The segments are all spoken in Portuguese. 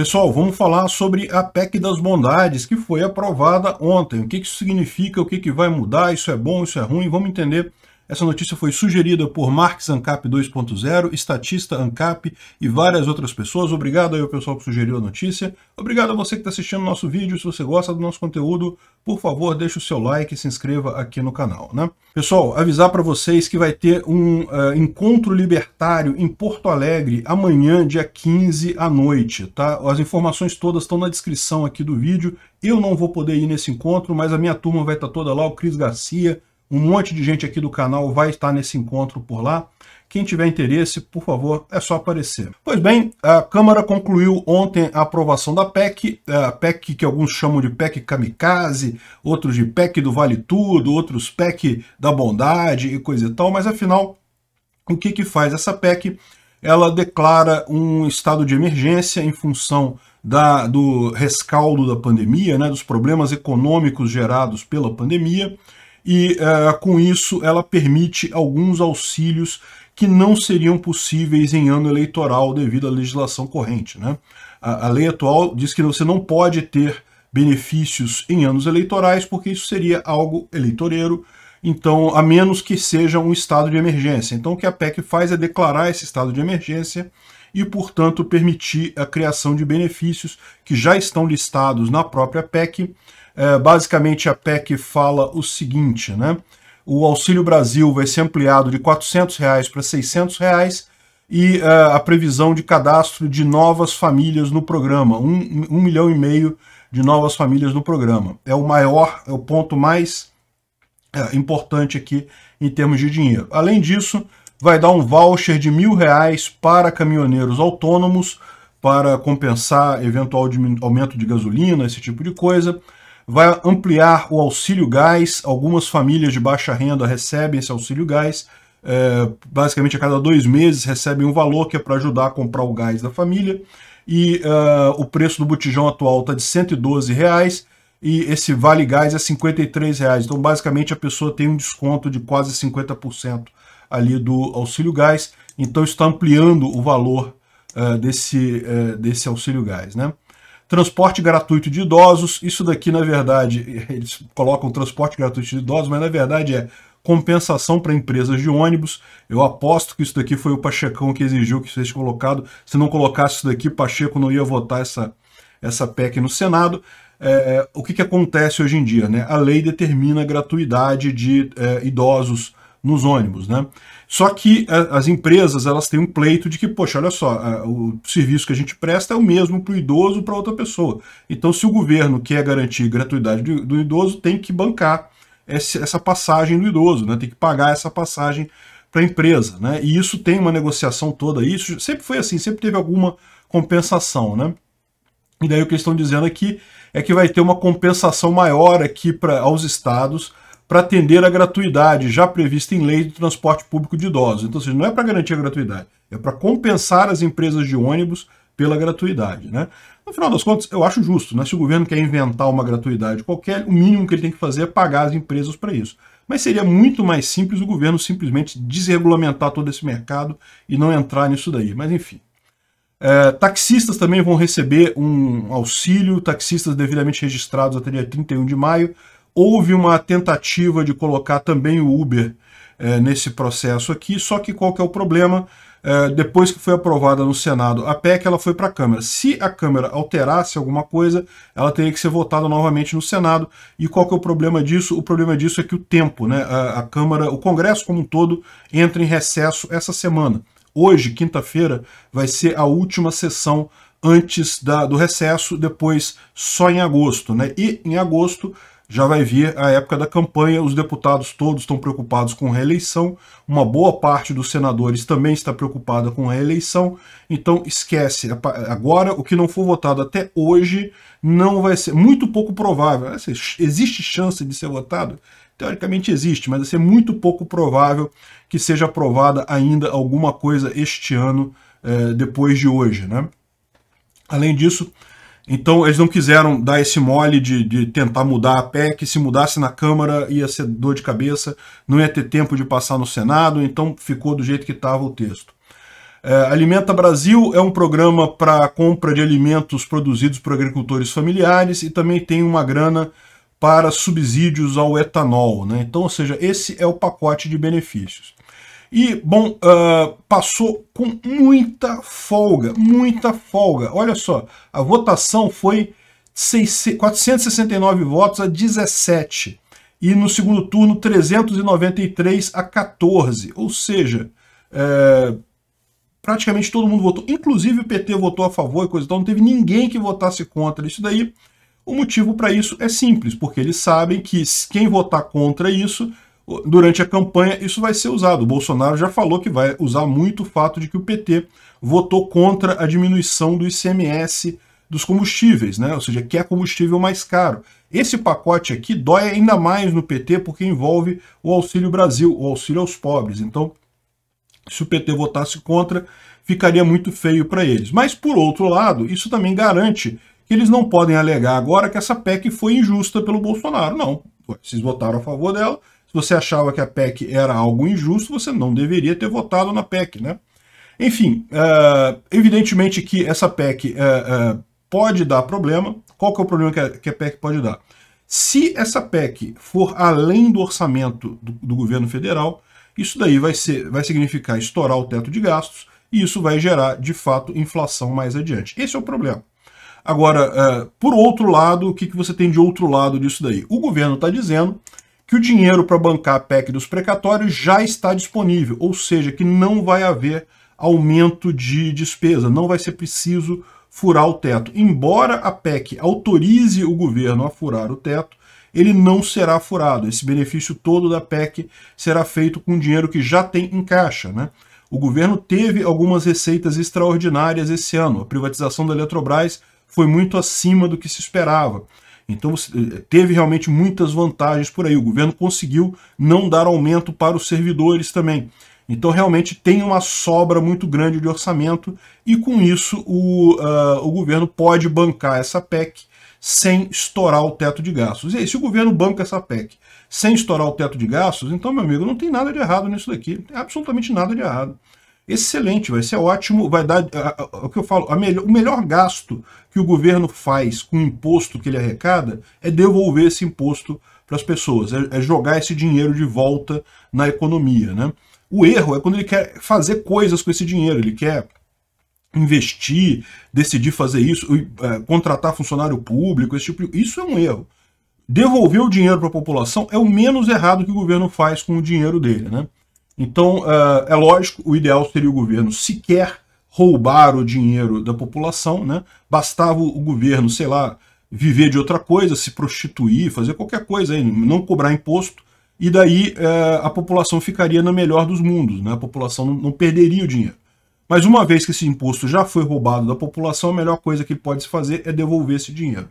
Pessoal, vamos falar sobre a PEC das bondades, que foi aprovada ontem. O que isso significa, o que vai mudar, isso é bom, isso é ruim, vamos entender essa notícia foi sugerida por Marx Ancap 2.0, Estatista Ancap e várias outras pessoas. Obrigado aí ao pessoal que sugeriu a notícia. Obrigado a você que está assistindo o nosso vídeo. Se você gosta do nosso conteúdo, por favor, deixe o seu like e se inscreva aqui no canal. Né? Pessoal, avisar para vocês que vai ter um uh, encontro libertário em Porto Alegre amanhã, dia 15 à noite. Tá? As informações todas estão na descrição aqui do vídeo. Eu não vou poder ir nesse encontro, mas a minha turma vai estar tá toda lá, o Cris Garcia, um monte de gente aqui do canal vai estar nesse encontro por lá. Quem tiver interesse, por favor, é só aparecer. Pois bem, a Câmara concluiu ontem a aprovação da PEC, é, a PEC que alguns chamam de PEC kamikaze, outros de PEC do Vale Tudo, outros PEC da Bondade e coisa e tal, mas afinal, o que, que faz essa PEC? Ela declara um estado de emergência em função da, do rescaldo da pandemia, né, dos problemas econômicos gerados pela pandemia, e uh, com isso ela permite alguns auxílios que não seriam possíveis em ano eleitoral devido à legislação corrente. Né? A, a lei atual diz que você não pode ter benefícios em anos eleitorais porque isso seria algo eleitoreiro, então a menos que seja um estado de emergência. Então o que a PEC faz é declarar esse estado de emergência e, portanto, permitir a criação de benefícios que já estão listados na própria PEC é, basicamente, a PEC fala o seguinte, né? O Auxílio Brasil vai ser ampliado de R$ 400 reais para R$ 600 reais e uh, a previsão de cadastro de novas famílias no programa, um, um milhão e meio de novas famílias no programa. É o maior, é o ponto mais uh, importante aqui em termos de dinheiro. Além disso, vai dar um voucher de mil reais para caminhoneiros autônomos para compensar eventual aumento de gasolina, esse tipo de coisa vai ampliar o auxílio gás. Algumas famílias de baixa renda recebem esse auxílio gás. É, basicamente, a cada dois meses recebem um valor que é para ajudar a comprar o gás da família. E uh, o preço do botijão atual está de 112 reais e esse Vale Gás é 53 reais. Então, basicamente, a pessoa tem um desconto de quase 50% ali do auxílio gás. Então, está ampliando o valor uh, desse, uh, desse auxílio gás, né? transporte gratuito de idosos. Isso daqui, na verdade, eles colocam transporte gratuito de idosos, mas na verdade é compensação para empresas de ônibus. Eu aposto que isso daqui foi o Pachecão que exigiu que seja colocado. Se não colocasse isso daqui, Pacheco não ia votar essa, essa PEC no Senado. É, é, o que, que acontece hoje em dia? Né? A lei determina a gratuidade de é, idosos nos ônibus, né? Só que é, as empresas elas têm um pleito de que, poxa, olha só, o serviço que a gente presta é o mesmo para o idoso para outra pessoa. Então, se o governo quer garantir gratuidade do, idoso, tem que bancar essa passagem do idoso, né? Tem que pagar essa passagem para a empresa, né? E isso tem uma negociação toda. Isso sempre foi assim, sempre teve alguma compensação, né? E daí o que eles estão dizendo aqui é, é que vai ter uma compensação maior aqui para aos estados para atender a gratuidade já prevista em lei de transporte público de idosos. Então, seja, não é para garantir a gratuidade, é para compensar as empresas de ônibus pela gratuidade. Né? No final das contas, eu acho justo. Né? Se o governo quer inventar uma gratuidade qualquer, o mínimo que ele tem que fazer é pagar as empresas para isso. Mas seria muito mais simples o governo simplesmente desregulamentar todo esse mercado e não entrar nisso daí. Mas enfim. É, taxistas também vão receber um auxílio, taxistas devidamente registrados até dia 31 de maio Houve uma tentativa de colocar também o Uber é, nesse processo aqui, só que qual que é o problema? É, depois que foi aprovada no Senado a PEC, ela foi para a Câmara. Se a Câmara alterasse alguma coisa, ela teria que ser votada novamente no Senado. E qual que é o problema disso? O problema disso é que o tempo, né? a, a Câmara, o Congresso como um todo, entra em recesso essa semana. Hoje, quinta-feira, vai ser a última sessão antes da, do recesso, depois só em agosto. Né? E em agosto já vai vir a época da campanha, os deputados todos estão preocupados com reeleição, uma boa parte dos senadores também está preocupada com reeleição, então esquece, é agora o que não for votado até hoje não vai ser, muito pouco provável, é assim, existe chance de ser votado? Teoricamente existe, mas vai ser muito pouco provável que seja aprovada ainda alguma coisa este ano, eh, depois de hoje, né? Além disso, então eles não quiseram dar esse mole de, de tentar mudar a PEC, se mudasse na Câmara ia ser dor de cabeça, não ia ter tempo de passar no Senado, então ficou do jeito que estava o texto. É, Alimenta Brasil é um programa para compra de alimentos produzidos por agricultores familiares e também tem uma grana para subsídios ao etanol. Né? Então, ou seja, esse é o pacote de benefícios. E, bom, uh, passou com muita folga, muita folga. Olha só, a votação foi 469 votos a 17. E no segundo turno, 393 a 14. Ou seja, é, praticamente todo mundo votou. Inclusive o PT votou a favor e coisa e tal. Não teve ninguém que votasse contra isso daí. O motivo para isso é simples, porque eles sabem que quem votar contra isso durante a campanha isso vai ser usado. O Bolsonaro já falou que vai usar muito o fato de que o PT votou contra a diminuição do ICMS dos combustíveis, né? ou seja, quer é combustível mais caro. Esse pacote aqui dói ainda mais no PT porque envolve o Auxílio Brasil, o auxílio aos pobres. Então, se o PT votasse contra, ficaria muito feio para eles. Mas, por outro lado, isso também garante que eles não podem alegar agora que essa PEC foi injusta pelo Bolsonaro. Não, vocês votaram a favor dela, se você achava que a PEC era algo injusto, você não deveria ter votado na PEC, né? Enfim, uh, evidentemente que essa PEC uh, é, uh, é, pode dar problema. Qual que é o problema que a, que a, PEC pode dar? Se essa PEC for além do orçamento do, do governo federal, isso daí vai, ser, vai significar estourar o teto de gastos e isso vai gerar, de fato, inflação mais adiante. Esse é o problema. Agora, por outro lado, o que, que você tem de outro lado disso daí? O governo está dizendo que o dinheiro para bancar a PEC dos precatórios já está disponível, ou seja, que não vai haver aumento de despesa, não vai ser preciso furar o teto. Embora a PEC autorize o governo a furar o teto, ele não será furado. Esse benefício todo da PEC será feito com dinheiro que já tem em caixa. Né? O governo teve algumas receitas extraordinárias esse ano. A privatização da Eletrobras foi muito acima do que se esperava. Então eh, teve realmente muitas vantagens por aí. O governo conseguiu não dar aumento para os servidores também. Então realmente tem uma sobra muito grande de orçamento e com isso o, uh, o governo pode bancar essa PEC sem estourar o teto de gastos. E aí, se o governo banca essa PEC sem estourar o teto de gastos, então, meu amigo, não tem nada de errado nisso daqui. tem absolutamente nada de errado excelente, vai ser ótimo, vai dar, o que eu falo, melhor, o melhor gasto que o governo faz com o imposto que ele arrecada é devolver esse imposto para as pessoas, é, é, jogar esse dinheiro de volta na economia, né? O erro é quando ele quer fazer coisas com esse dinheiro, ele quer investir, decidir fazer isso, é, contratar funcionário público, esse tipo de... Isso é um erro. Devolver o dinheiro para a população é o menos errado que o governo faz com o dinheiro dele, né? Então, eh, é lógico, o ideal seria o governo sequer roubar o dinheiro da população, né? Bastava o governo, sei lá, viver de outra coisa, se prostituir, fazer qualquer coisa, aí, não cobrar imposto, e daí eh, a população ficaria na melhor dos mundos, né? a população não, perderia o dinheiro. Mas uma vez que esse imposto já foi roubado da população, a melhor coisa que pode se fazer é devolver esse dinheiro.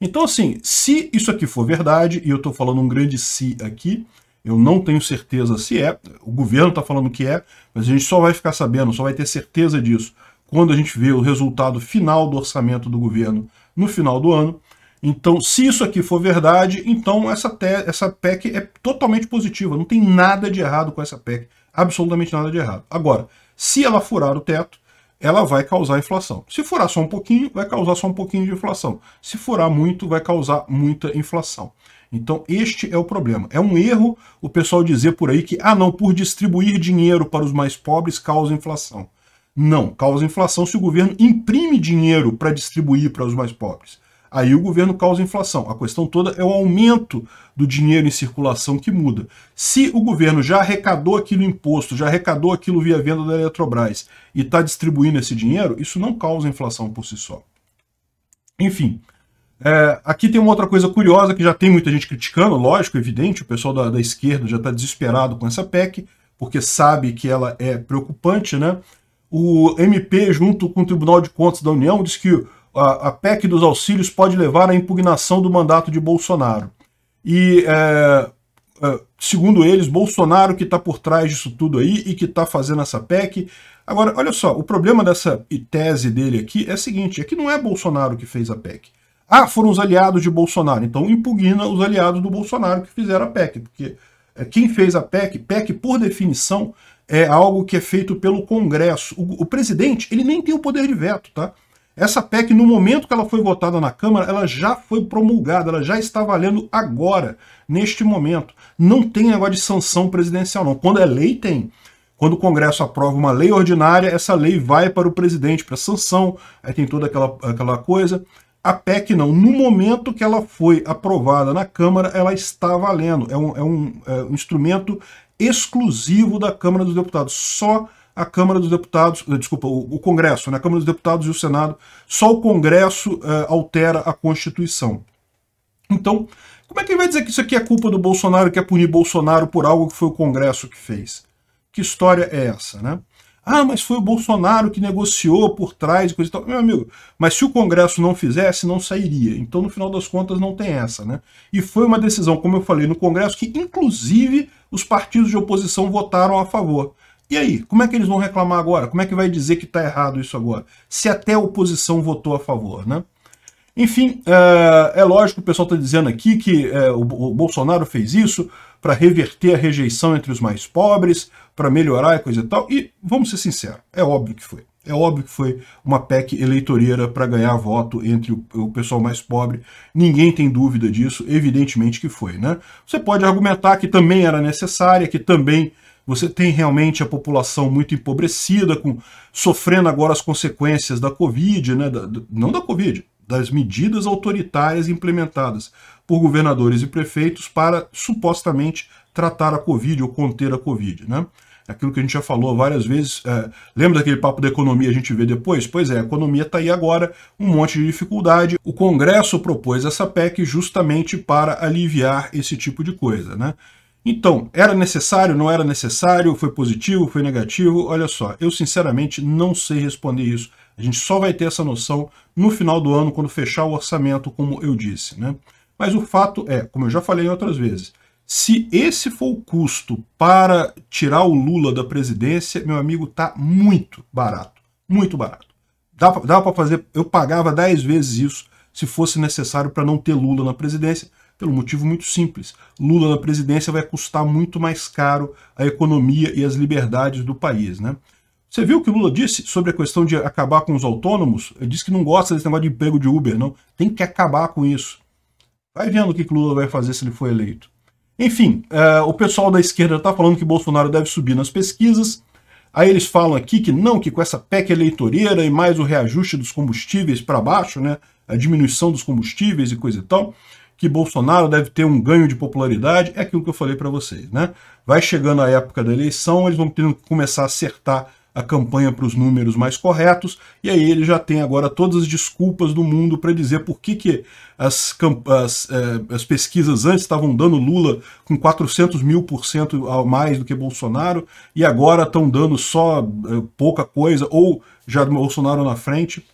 Então, assim, se isso aqui for verdade, e eu estou falando um grande se si aqui, eu não tenho certeza se é, o governo está falando que é, mas a gente só vai ficar sabendo, só vai ter certeza disso quando a gente vê o resultado final do orçamento do governo no final do ano. Então, se isso aqui for verdade, então essa, essa PEC é totalmente positiva, não tem nada de errado com essa PEC, absolutamente nada de errado. Agora, se ela furar o teto, ela vai causar inflação. Se furar só um pouquinho, vai causar só um pouquinho de inflação. Se furar muito, vai causar muita inflação. Então, este é o problema. É um erro o pessoal dizer por aí que, ah, não, por distribuir dinheiro para os mais pobres causa inflação. Não, causa inflação se o governo imprime dinheiro para distribuir para os mais pobres. Aí o governo causa inflação. A questão toda é o aumento do dinheiro em circulação que muda. Se o governo já arrecadou aquilo imposto, já arrecadou aquilo via venda da Eletrobras e está distribuindo esse dinheiro, isso não causa inflação por si só. Enfim, é, aqui tem uma outra coisa curiosa que já tem muita gente criticando, lógico, evidente, o pessoal da, da esquerda já está desesperado com essa PEC, porque sabe que ela é preocupante, né? O MP, junto com o Tribunal de Contas da União, diz que a, a PEC dos auxílios pode levar à impugnação do mandato de Bolsonaro. E, é, é, segundo eles, Bolsonaro que está por trás disso tudo aí e que está fazendo essa PEC. Agora, olha só, o problema dessa tese dele aqui é o seguinte, é que não é Bolsonaro que fez a PEC. Ah, foram os aliados de Bolsonaro. Então impugna os aliados do Bolsonaro que fizeram a PEC, porque é, quem fez a PEC, PEC por definição é algo que é feito pelo Congresso. O, o, presidente, ele nem tem o poder de veto, tá? Essa PEC, no momento que ela foi votada na Câmara, ela já foi promulgada, ela já está valendo agora, neste momento. Não tem negócio de sanção presidencial, não. Quando é lei, tem. Quando o Congresso aprova uma lei ordinária, essa lei vai para o presidente, para sanção, aí tem toda aquela, aquela coisa. A PEC não. No momento que ela foi aprovada na Câmara, ela está valendo. É um, é um, é um instrumento exclusivo da Câmara dos Deputados. Só a Câmara dos Deputados, eh, desculpa, o, o Congresso, né? a Câmara dos Deputados e o Senado, só o Congresso é, altera a Constituição. Então, como é que vai dizer que isso aqui é culpa do Bolsonaro, que é punir Bolsonaro por algo que foi o Congresso que fez? Que história é essa, né? Ah, mas foi o Bolsonaro que negociou por trás e coisa e tal. Meu amigo, mas se o Congresso não fizesse, não sairia. Então, no final das contas, não tem essa, né? E foi uma decisão, como eu falei, no Congresso, que inclusive os partidos de oposição votaram a favor. E aí, como é que eles vão reclamar agora? Como é que vai dizer que está errado isso agora? Se até a oposição votou a favor, né? Enfim, eh, é lógico, o pessoal está dizendo aqui que eh, o Bolsonaro fez isso, para reverter a rejeição entre os mais pobres, para melhorar e coisa e tal. E vamos ser sinceros, é óbvio que foi. É óbvio que foi uma PEC eleitoreira para ganhar voto entre o, o, pessoal mais pobre. Ninguém tem dúvida disso, evidentemente que foi. Né? Você pode argumentar que também era necessária, que também você tem realmente a população muito empobrecida, com, sofrendo agora as consequências da Covid, né? Da, não da Covid, das medidas autoritárias implementadas por governadores e prefeitos para supostamente tratar a Covid ou conter a Covid. Né? É aquilo que a gente já falou várias vezes. É, lembra daquele papo da economia a gente vê depois? Pois é, a economia está aí agora, um monte de dificuldade. O Congresso propôs essa PEC justamente para aliviar esse tipo de coisa. Né? Então, era necessário, não era necessário, foi positivo, foi negativo? Olha só, eu sinceramente não sei responder isso. A gente só vai ter essa noção no final do ano, quando fechar o orçamento, como eu disse. Né? Mas o fato é, como eu já falei outras vezes, se esse for o custo para tirar o Lula da presidência, meu amigo, tá muito barato. Muito barato. Dá, dá para fazer. Eu pagava 10 vezes isso se fosse necessário para não ter Lula na presidência, pelo motivo muito simples. Lula na presidência vai custar muito mais caro a economia e as liberdades do país. Né? Você viu o que o Lula disse sobre a questão de acabar com os autônomos? Ele disse que não gosta desse negócio de emprego de Uber, não. Tem que acabar com isso. Vai vendo o que, que Lula vai fazer se ele for eleito. Enfim, eh, o pessoal da esquerda está falando que Bolsonaro deve subir nas pesquisas. Aí eles falam aqui que não, que com essa PEC eleitoreira e mais o reajuste dos combustíveis para baixo, né, a diminuição dos combustíveis e coisa e tal, que Bolsonaro deve ter um ganho de popularidade, é aquilo que eu falei para vocês, né? Vai chegando a época da eleição, eles vão ter que começar a acertar a campanha para os números mais corretos, e aí ele já tem agora todas as desculpas do mundo para dizer por que, que as, as, é, as pesquisas antes estavam dando Lula com 400 mil por cento a mais do que Bolsonaro, e agora estão dando só é, pouca coisa, ou já Bolsonaro na frente.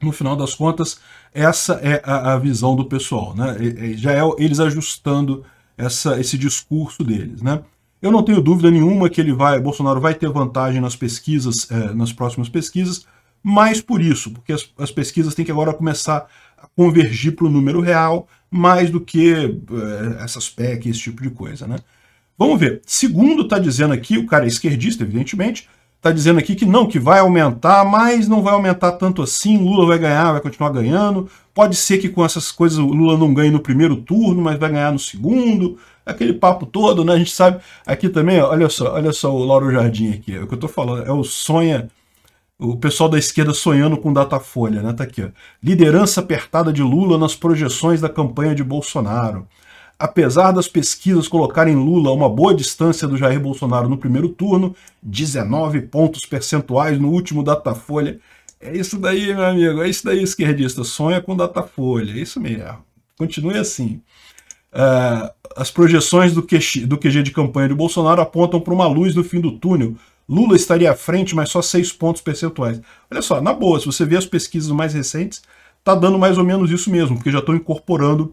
No final das contas, essa é a, a visão do pessoal, né? Já é eles ajustando essa, esse discurso deles, né? Eu não tenho dúvida nenhuma que ele vai, Bolsonaro vai ter vantagem nas pesquisas, é, nas próximas pesquisas, mais por isso, porque as, as, pesquisas têm que agora começar a convergir para o número real, mais do que é, essas PEC, esse tipo de coisa, né? Vamos ver. Segundo está dizendo aqui, o cara é esquerdista, evidentemente, está dizendo aqui que não, que vai aumentar, mas não vai aumentar tanto assim, Lula vai ganhar, vai continuar ganhando, pode ser que com essas coisas o Lula não ganhe no primeiro turno, mas vai ganhar no segundo, é aquele papo todo, né? A gente sabe, aqui também, olha só, olha só o Lauro Jardim aqui, é o que eu estou falando, é o sonha, o pessoal da esquerda sonhando com Datafolha, né? Tá aqui, ó. Liderança apertada de Lula nas projeções da campanha de Bolsonaro. Apesar das pesquisas colocarem Lula a uma boa distância do Jair Bolsonaro no primeiro turno, 19 pontos percentuais no último Datafolha. É isso daí, meu amigo, é isso daí, esquerdista. Sonha com Datafolha, é isso mesmo. Continue assim. Uh, as projeções do QG, do QG de campanha de Bolsonaro apontam para uma luz no fim do túnel, Lula estaria à frente, mas só 6 pontos percentuais. Olha só, na boa, se você ver as pesquisas mais recentes, tá dando mais ou menos isso mesmo, porque já estão incorporando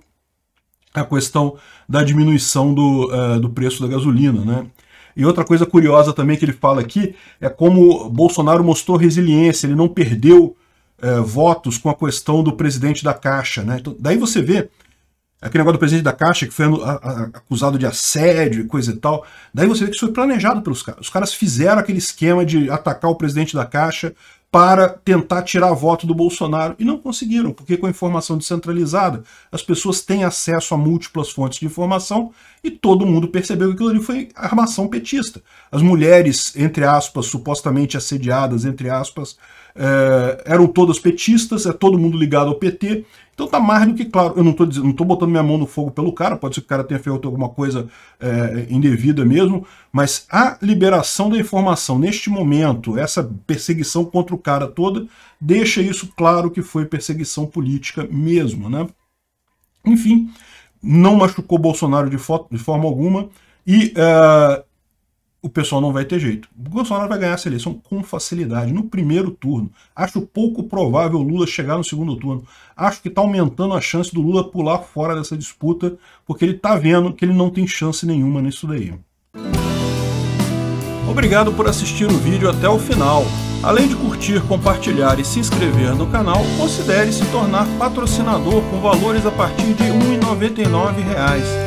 a questão da diminuição do, uh, do preço da gasolina. Né? E outra coisa curiosa também que ele fala aqui é como Bolsonaro mostrou resiliência, ele não perdeu eh, votos com a questão do presidente da Caixa. Né? Então, daí você vê aquele negócio do presidente da Caixa que foi acusado de assédio e coisa e tal. Daí você vê que isso foi planejado pelos caras. Os caras fizeram aquele esquema de atacar o presidente da Caixa para tentar tirar voto do Bolsonaro. E não conseguiram, porque com a informação descentralizada, as pessoas têm acesso a múltiplas fontes de informação e todo mundo percebeu que aquilo ali foi armação petista. As mulheres, entre aspas, supostamente assediadas, entre aspas, é, eram todas petistas, é todo mundo ligado ao PT. Então tá mais do que claro. Eu não tô, dizendo, não tô botando minha mão no fogo pelo cara, pode ser que o cara tenha feito alguma coisa é, indevida mesmo, mas a liberação da informação neste momento, essa perseguição contra o cara toda, deixa isso claro que foi perseguição política mesmo, né? Enfim, não machucou Bolsonaro de, de forma alguma, e é, o pessoal não vai ter jeito. O Bolsonaro vai ganhar a eleição com facilidade, no primeiro turno. Acho pouco provável o Lula chegar no segundo turno. Acho que está aumentando a chance do Lula pular fora dessa disputa, porque ele está vendo que ele não tem chance nenhuma nisso daí. Obrigado por assistir o vídeo até o final. Além de curtir, compartilhar e se inscrever no canal, considere se tornar patrocinador com valores a partir de R$ 1,99